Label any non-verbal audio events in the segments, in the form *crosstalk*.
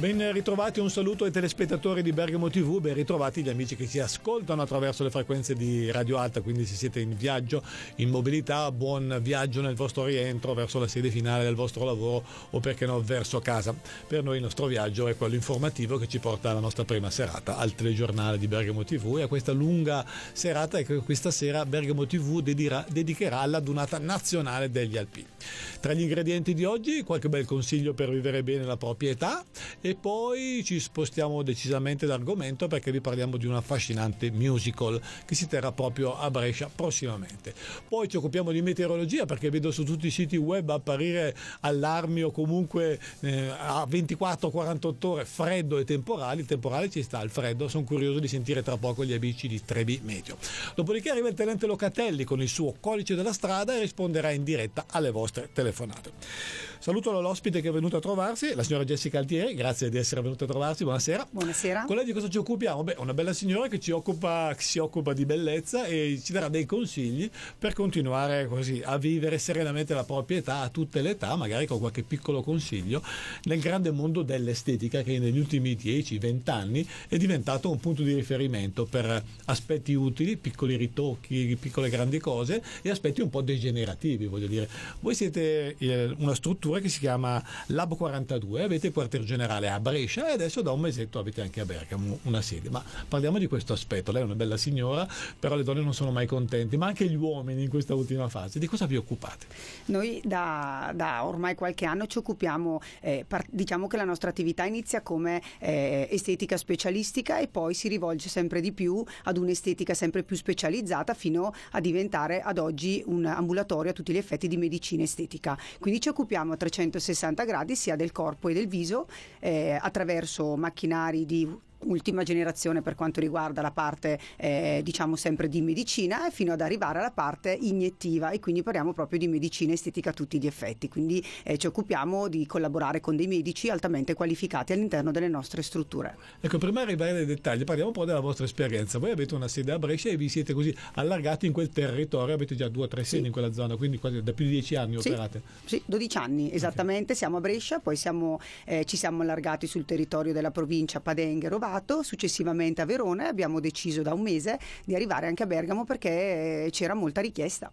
Ben ritrovati, un saluto ai telespettatori di Bergamo TV, ben ritrovati gli amici che ci ascoltano attraverso le frequenze di Radio Alta, quindi se siete in viaggio, in mobilità, buon viaggio nel vostro rientro verso la sede finale del vostro lavoro o perché no verso casa. Per noi il nostro viaggio è quello informativo che ci porta alla nostra prima serata al telegiornale di Bergamo TV e a questa lunga serata che questa sera Bergamo TV dedirà, dedicherà all'adunata nazionale degli alpini. Tra gli ingredienti di oggi qualche bel consiglio per vivere bene la propria età e e poi ci spostiamo decisamente d'argomento perché vi parliamo di un affascinante musical che si terrà proprio a Brescia prossimamente. Poi ci occupiamo di meteorologia perché vedo su tutti i siti web apparire allarmi o comunque eh, a 24-48 ore freddo e temporale. Il temporale ci sta, al freddo. Sono curioso di sentire tra poco gli amici di Trebi Meteo. Dopodiché arriva il tenente Locatelli con il suo codice della strada e risponderà in diretta alle vostre telefonate. Saluto l'ospite che è venuto a trovarsi, la signora Jessica Altieri. Grazie grazie di essere venuto a trovarci, buonasera. Buonasera. Con lei di cosa ci occupiamo? Beh, una bella signora che, occupa, che si occupa di bellezza e ci darà dei consigli per continuare così a vivere serenamente la propria età a tutte le età, magari con qualche piccolo consiglio, nel grande mondo dell'estetica che negli ultimi 10-20 anni è diventato un punto di riferimento per aspetti utili, piccoli ritocchi, piccole grandi cose e aspetti un po' degenerativi, voglio dire. Voi siete eh, una struttura che si chiama Lab 42, avete il quartier generale regionale a Brescia e adesso da un mesetto avete anche a Bergamo una sede. Ma parliamo di questo aspetto. Lei è una bella signora, però le donne non sono mai contenti, ma anche gli uomini in questa ultima fase. Di cosa vi occupate? Noi da, da ormai qualche anno ci occupiamo, eh, par- diciamo che la nostra attività inizia come eh, estetica specialistica e poi si rivolge sempre di più ad un'estetica sempre più specializzata fino a diventare ad oggi un ambulatorio a tutti gli effetti di medicina estetica. Quindi ci occupiamo a 360 gradi sia del corpo e del viso. Eh, eh, attraverso macchinari di ultima generazione per quanto riguarda la parte eh, diciamo sempre di medicina fino ad arrivare alla parte iniettiva e quindi parliamo proprio di medicina estetica a tutti gli effetti quindi eh, ci occupiamo di collaborare con dei medici altamente qualificati all'interno delle nostre strutture ecco prima di arrivare nei dettagli parliamo un po' della vostra esperienza voi avete una sede a Brescia e vi siete così allargati in quel territorio avete già due o tre sedi sì. in quella zona quindi quasi da più di dieci anni sì. operate sì 12 anni esattamente okay. siamo a Brescia poi siamo, eh, ci siamo allargati sul territorio della provincia Padenga e Stato, successivamente a Verona e abbiamo deciso da un mese di arrivare anche a Bergamo perché c'era molta richiesta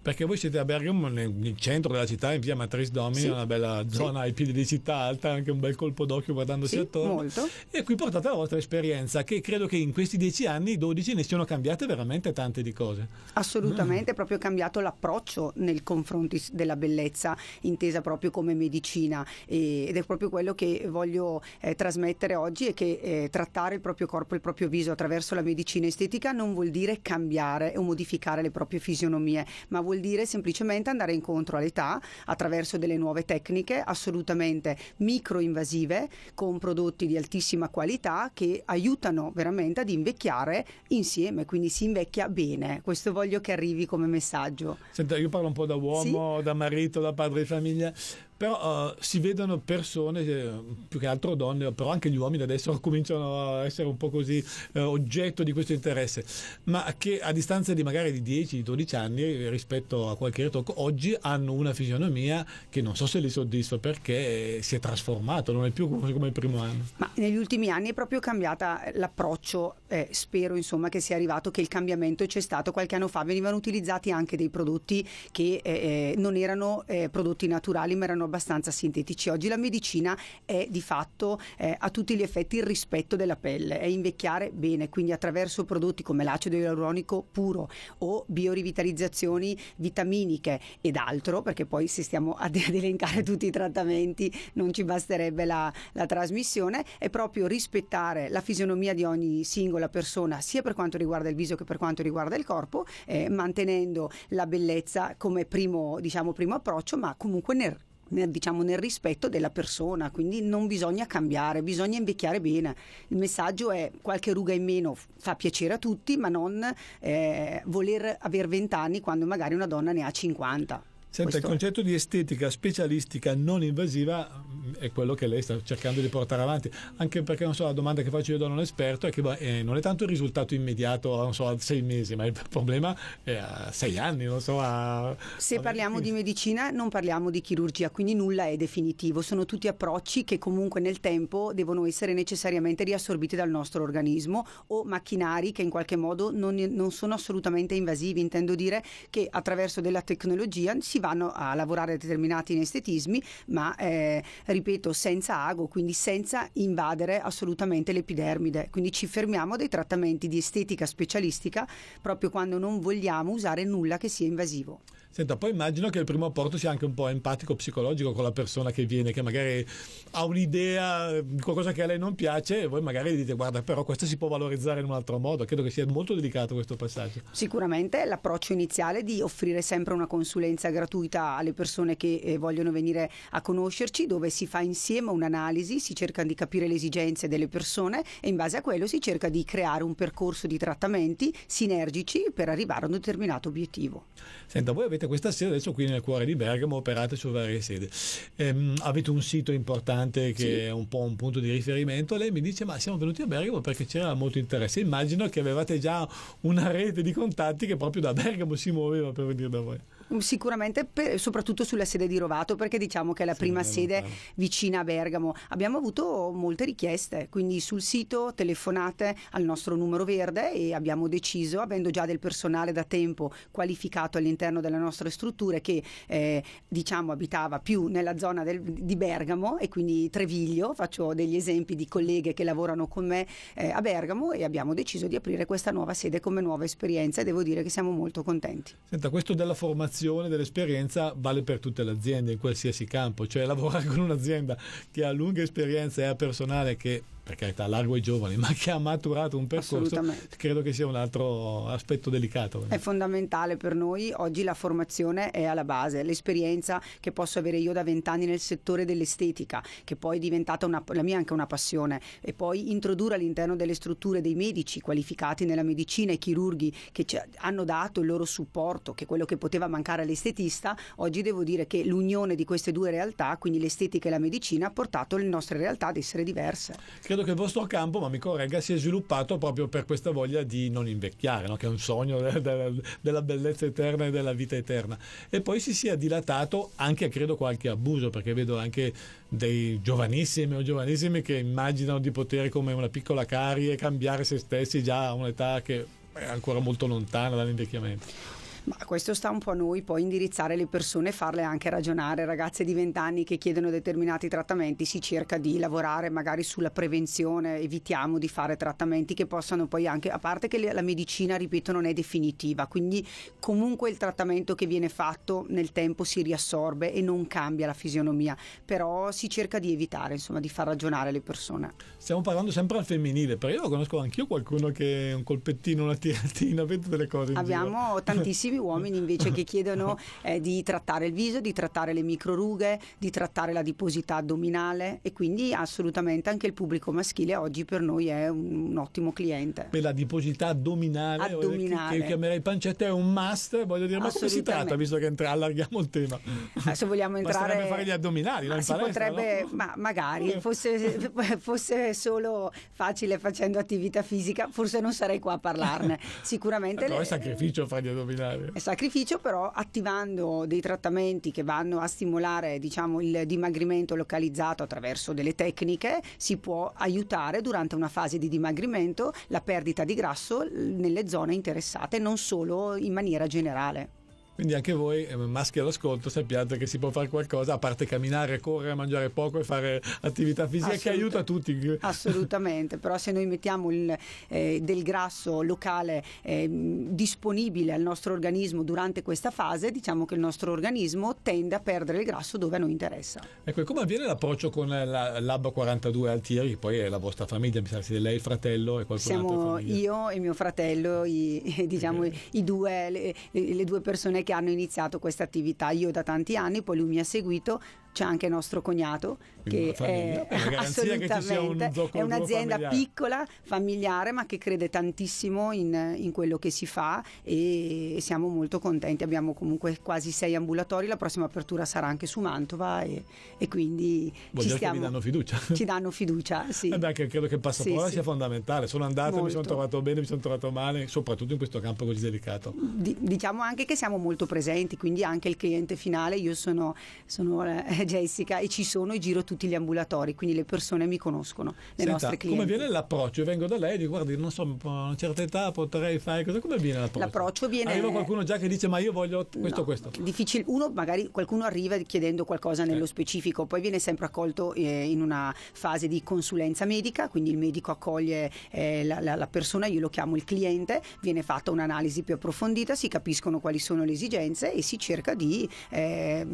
perché voi siete a Bergamo nel centro della città in via Matrice Domini sì. una bella zona sì. ai piedi di città alta anche un bel colpo d'occhio guardandosi sì, attorno molto. e qui portate la vostra esperienza che credo che in questi dieci anni dodici, ne siano cambiate veramente tante di cose assolutamente mm. è proprio cambiato l'approccio nei confronti della bellezza intesa proprio come medicina ed è proprio quello che voglio eh, trasmettere oggi è che eh, trattare il proprio corpo e il proprio viso attraverso la medicina estetica non vuol dire cambiare o modificare le proprie fisionomie ma vuol vuol dire semplicemente andare incontro all'età attraverso delle nuove tecniche assolutamente microinvasive con prodotti di altissima qualità che aiutano veramente ad invecchiare insieme, quindi si invecchia bene. Questo voglio che arrivi come messaggio. Senta, io parlo un po' da uomo, sì? da marito, da padre di famiglia però uh, si vedono persone, eh, più che altro donne, però anche gli uomini adesso *laughs* cominciano a essere un po' così eh, oggetto di questo interesse, ma che a distanza di magari di 10-12 anni eh, rispetto a qualche ritocco, oggi hanno una fisionomia che non so se li soddisfa perché eh, si è trasformato, non è più come il primo anno. Ma negli ultimi anni è proprio cambiata l'approccio, eh, spero insomma che sia arrivato, che il cambiamento c'è stato. Qualche anno fa venivano utilizzati anche dei prodotti che non erano prodotti naturali ma erano abbastanza sintetici. Oggi la medicina è di fatto eh, a tutti gli effetti il rispetto della pelle, è invecchiare bene, quindi attraverso prodotti come l'acido ialuronico puro o biorivitalizzazioni vitaminiche ed altro, perché poi se stiamo *laughs* ad, elencare tutti i trattamenti non ci basterebbe la, la trasmissione, è proprio rispettare la fisionomia di ogni singola persona, sia per quanto riguarda il viso che per quanto riguarda il corpo, eh, mantenendo la bellezza come primo, diciamo, primo approccio, ma comunque nel nel, diciamo nel rispetto della persona, quindi non bisogna cambiare, bisogna invecchiare bene. Il messaggio è qualche ruga in meno fa piacere a tutti, ma non eh, voler avere 20 anni quando magari una donna ne ha 50. Senta, Questo... il concetto di estetica specialistica non invasiva mm, è quello che lei sta cercando di portare avanti, anche perché so, la domanda che faccio io da un esperto è che boh, eh, non è tanto il risultato immediato so, a sei mesi, ma il *laughs* problema è a sei anni. So, a... Se parliamo di medicina non parliamo di chirurgia, quindi nulla è definitivo, sono tutti approcci che comunque nel tempo devono essere necessariamente riassorbiti dal nostro organismo o macchinari che in qualche modo non, non sono assolutamente invasivi, intendo dire che attraverso della tecnologia si si vanno a lavorare determinati anestetismi, ma eh, ripeto senza ago, quindi senza invadere assolutamente l'epidermide. Quindi ci fermiamo dei trattamenti di estetica specialistica proprio quando non vogliamo usare nulla che sia invasivo. Senta, poi immagino che il primo apporto sia anche un po' empatico, psicologico con la persona che viene, che magari ha un'idea di qualcosa che a lei non piace e voi magari dite guarda però questo si può valorizzare in un altro modo, credo che sia molto delicato questo passaggio. Sicuramente l'approccio iniziale è di offrire sempre una consulenza gratuita alle persone che eh, vogliono venire a conoscerci, dove si fa insieme un'analisi, si cerca di capire le esigenze delle persone e in base a quello si cerca di creare un percorso di trattamenti sinergici per arrivare a un determinato obiettivo. Senta, voi avete avete questa sede adesso qui nel cuore di Bergamo, operate su varie sedi. Ehm, avete un sito importante che sì. è un po' un punto di riferimento. Lei mi dice: Ma siamo venuti a Bergamo perché c'era molto interesse. Immagino che avevate già una rete di contatti che proprio da Bergamo si muoveva per venire da voi sicuramente per, soprattutto sulla sede di Rovato perché diciamo che è la sì, prima sede bello. vicina a Bergamo. Abbiamo avuto molte richieste, quindi sul sito telefonate al nostro numero verde e abbiamo deciso, avendo già del personale da tempo qualificato all'interno delle nostre strutture che eh, diciamo abitava più nella zona del, di Bergamo e quindi Treviglio, faccio degli esempi di colleghe che lavorano con me eh, a Bergamo e abbiamo deciso di aprire questa nuova sede come nuova esperienza e devo dire che siamo molto contenti. Senta, questo della formazione lezione dell'esperienza vale per tutte le aziende in qualsiasi campo, cioè lavorare *laughs* con un'azienda che ha lunga esperienza e ha personale che per carità largo ai giovani, *laughs* ma che ha maturato un percorso, credo che sia un altro aspetto delicato. È fondamentale per noi, oggi la formazione è alla base, l'esperienza che posso avere io da vent'anni nel settore dell'estetica, che poi è diventata una, la mia anche una passione, e poi introdurre all'interno delle strutture dei medici qualificati nella medicina e chirurghi che hanno dato il loro supporto, che è quello che poteva mancare all'estetista, oggi devo dire che l'unione di queste due realtà, quindi l'estetica e la medicina, ha portato le nostre realtà ad essere diverse. Credo credo che il vostro campo, ma mi corregga, si è sviluppato proprio per questa voglia di non invecchiare, no? che è un sogno *laughs* della, della bellezza eterna e della vita eterna. E poi si sia dilatato anche, credo, qualche abuso, perché vedo anche dei giovanissimi o giovanissimi che immaginano di poter, come una piccola carie, cambiare se stessi già a un'età che è ancora molto lontana dall'invecchiamento. Ma questo sta un po' a noi poi indirizzare le persone e farle anche ragionare. Ragazze di 20 anni che chiedono determinati trattamenti, si cerca di lavorare magari sulla prevenzione, evitiamo di fare trattamenti che possano poi anche, a parte che la medicina, ripeto, non è definitiva, quindi comunque il trattamento che viene fatto nel tempo si riassorbe e non cambia la fisionomia, però si cerca di evitare, insomma, di far ragionare le persone. Stiamo parlando sempre al femminile, però io conosco anch'io qualcuno che un colpettino, una tiratina, vedo delle cose. Abbiamo tantissimi uomini invece che chiedono *laughs* eh, di trattare il viso, di trattare le microrughe, di trattare la diposità addominale e quindi assolutamente anche il pubblico maschile oggi per noi è un, un ottimo cliente. Per la diposità addominale, addominale. Che, che chiamerei pancetta è un must, voglio dire, ma come si tratta visto che entra, allarghiamo il tema? Ah, se vogliamo *laughs* entrare... Basterebbe fare gli addominali, ma ah, palestra, potrebbe, no? ma magari, fosse, *laughs* fosse solo facile facendo attività fisica, forse non sarei qua a parlarne. Sicuramente... Però è sacrificio fare gli addominali. È sacrificio però attivando dei trattamenti che vanno a stimolare diciamo, il dimagrimento localizzato attraverso delle tecniche si può aiutare durante una fase di dimagrimento la perdita di grasso nelle zone interessate non solo in maniera generale. Quindi anche voi, eh, maschi all'ascolto, sappiate che si può fare qualcosa, a parte camminare, correre, mangiare poco e fare attività fisica che aiuta tutti. Assolutamente, però se noi mettiamo il, eh, del grasso locale eh, disponibile al nostro organismo durante questa fase, diciamo che il nostro organismo tende a perdere il grasso dove a noi interessa. Ecco, e come avviene l'approccio con eh, la Lab 42 Altieri, poi è la vostra famiglia, mi sa che lei, il fratello e qualcun Siamo altro? Siamo io e mio fratello, i, *laughs* diciamo, okay. i due, le, le due persone che che hanno iniziato questa attività. Io da tanti anni, poi lui mi ha seguito, c'è anche nostro cognato che famiglia, è, assolutamente, che un è un'azienda familiare. piccola, familiare, ma che crede tantissimo in, in, quello che si fa e siamo molto contenti. Abbiamo comunque quasi sei ambulatori, la prossima apertura sarà anche su Mantova e, e quindi Vuol ci stiamo, danno fiducia. *laughs* Ci danno fiducia, sì. Beh, credo che il passaporto sì, sia sì. fondamentale. Sono andato, molto. mi sono trovato bene, mi sono trovato male, soprattutto in questo campo così delicato. D diciamo anche che siamo molto presenti, quindi anche il cliente finale, io sono, sono eh, *laughs* Jessica e ci sono e giro tutti gli ambulatori, quindi le persone mi conoscono, le Senta, nostre clienti. Come viene l'approccio? Io vengo da lei e dico guardi, non so, a una certa età potrei fare cosa, come viene l'approccio? L'approccio viene... Arriva qualcuno già che dice ma io voglio questo, no, questo. Difficile, uno magari qualcuno arriva chiedendo qualcosa nello sì. specifico, poi viene sempre accolto eh, in una fase di consulenza medica, quindi il medico accoglie eh, la, la, la persona, io lo chiamo il cliente, viene fatta un'analisi più approfondita, si capiscono quali sono le esigenze e si cerca di eh,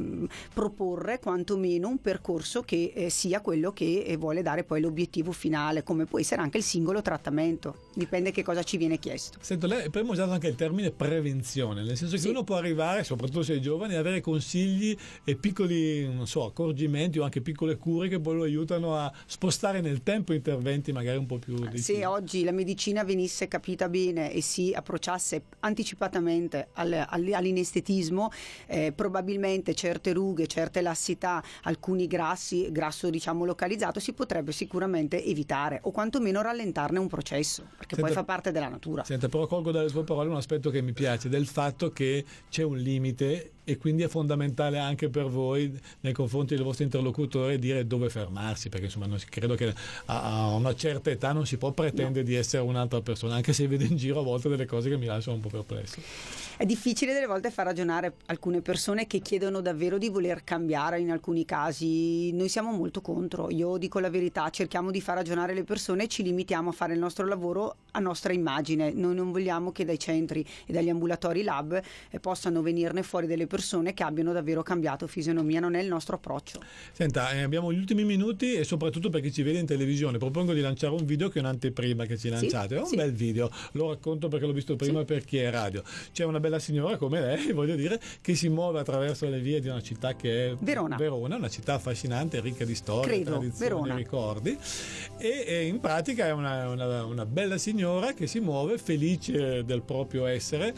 proporre quando quantomeno un percorso che eh, sia quello che eh, vuole dare poi l'obiettivo finale, come può essere anche il singolo trattamento, dipende che cosa ci viene chiesto. Sento, lei prima ha usato anche il termine prevenzione, nel senso che sì. uno può arrivare, soprattutto se è giovane, ad avere consigli e piccoli so, accorgimenti o anche piccole cure che poi lo aiutano a spostare nel tempo interventi magari un po' più... Ah, Difficili. Se oggi la medicina venisse capita bene e si approcciasse anticipatamente al, all'inestetismo, eh, probabilmente certe rughe, certe lassità, dieta, alcuni grassi, grasso diciamo localizzato, si potrebbe sicuramente evitare o quantomeno rallentarne un processo, perché senta, poi fa parte della natura. Senta, però colgo dalle sue parole un aspetto che mi piace, del fatto che c'è un limite e quindi è fondamentale anche per voi nei confronti del vostro interlocutore dire dove fermarsi perché insomma non, credo che a, una certa età non si può pretendere no. di essere un'altra persona anche se vedo in giro a volte delle cose che mi lasciano un po' perplesso è difficile delle volte far ragionare alcune persone che chiedono davvero di voler cambiare in alcuni casi noi siamo molto contro io dico la verità cerchiamo di far ragionare le persone e ci limitiamo a fare il nostro lavoro a nostra immagine noi non vogliamo che dai centri e dagli ambulatori lab eh, possano venirne fuori delle persone persone che abbiano davvero cambiato fisionomia, non è il nostro approccio. Senta, eh, abbiamo gli ultimi minuti e soprattutto per chi ci vede in televisione propongo di lanciare un video che è un'anteprima che ci lanciate, sì, è un sì. bel video, lo racconto perché l'ho visto prima sì. per chi è radio. C'è una bella signora come lei, *laughs* voglio dire, che si muove attraverso le vie di una città che è Verona, Verona una città affascinante, ricca di storia, Credo, tradizioni, Verona. ricordi e, e, in pratica è una, una, una bella signora che si muove felice del proprio essere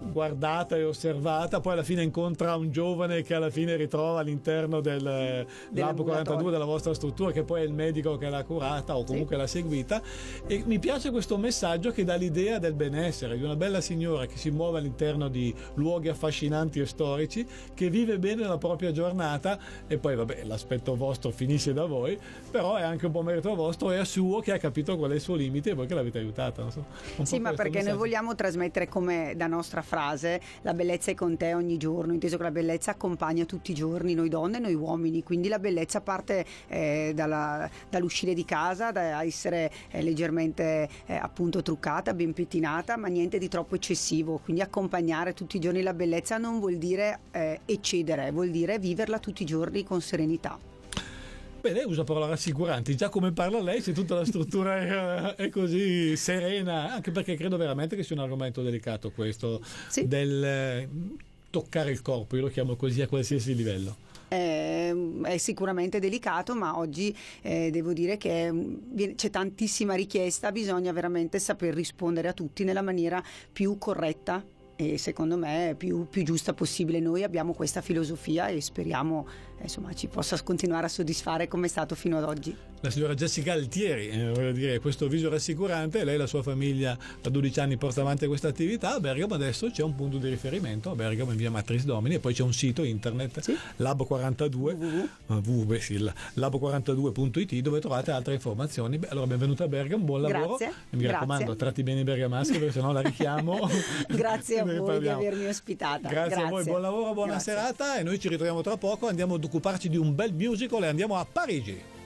guardata e osservata, poi alla fine incontra un giovane che alla fine ritrova all'interno del eh, Lab 42 della vostra struttura, che poi è il medico che l'ha curata o comunque sì. l'ha seguita. E mi piace questo messaggio che dà l'idea del benessere, di una bella signora che si muove all'interno di luoghi affascinanti e storici, che vive bene la propria giornata e poi vabbè l'aspetto vostro finisce da voi, però è anche un buon merito vostro e a suo che ha capito qual è il suo limite e voi che l'avete aiutata. So. Sì, ma perché messaggio. noi vogliamo trasmettere come da nostra frase, la bellezza è con te ogni giorno, inteso che la bellezza accompagna tutti i giorni noi donne e noi uomini, quindi la bellezza parte eh, dalla, dall'uscire di casa, da essere eh, leggermente eh, appunto truccata, ben pettinata, ma niente di troppo eccessivo, quindi accompagnare tutti i giorni la bellezza non vuol dire eh, eccedere, vuol dire viverla tutti i giorni con serenità. Beh, lei usa parola rassicurante, già come parla lei, se tutta la struttura eh, è, così serena, anche perché credo veramente che sia un argomento delicato questo sì. del eh, toccare il corpo, io lo chiamo così a qualsiasi livello. Eh, è sicuramente delicato, ma oggi eh, devo dire che mm, c'è tantissima richiesta, bisogna veramente saper rispondere a tutti nella maniera più corretta e secondo me più, più giusta possibile. Noi abbiamo questa filosofia e speriamo insomma, ci possa continuare a soddisfare come è stato fino ad oggi. La signora Jessica Altieri, eh, voglio dire, questo viso rassicurante, lei e la sua famiglia da 12 anni porta avanti questa attività a Bergamo, adesso c'è un punto di riferimento a Bergamo in via Matrice Domini e poi c'è un sito internet sì? lab42 ah, lab42.it dove trovate altre informazioni. Beh, allora benvenuta a Bergamo, buon lavoro. Grazie. Mi Grazie. raccomando, tratti bene i bergamaschi perché sennò la richiamo. *laughs* *laughs* Grazie a voi parliamo. di avermi ospitata. Grazie, Grazie, a voi, buon lavoro, buona Grazie. serata e noi ci ritroviamo tra poco, andiamo occuparci di un bel musical e andiamo a Parigi.